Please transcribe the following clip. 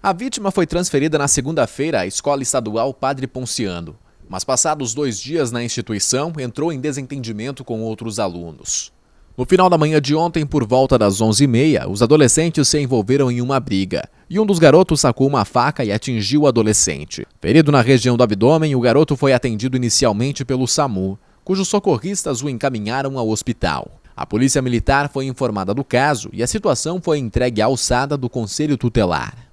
A vítima foi transferida na segunda-feira à Escola Estadual Padre Ponciano, mas passados dois dias na instituição, entrou em desentendimento com outros alunos. No final da manhã de ontem, por volta das 11h30, os adolescentes se envolveram em uma briga e um dos garotos sacou uma faca e atingiu o adolescente. Ferido na região do abdômen, o garoto foi atendido inicialmente pelo SAMU, cujos socorristas o encaminharam ao hospital. A polícia militar foi informada do caso e a situação foi entregue à alçada do Conselho Tutelar.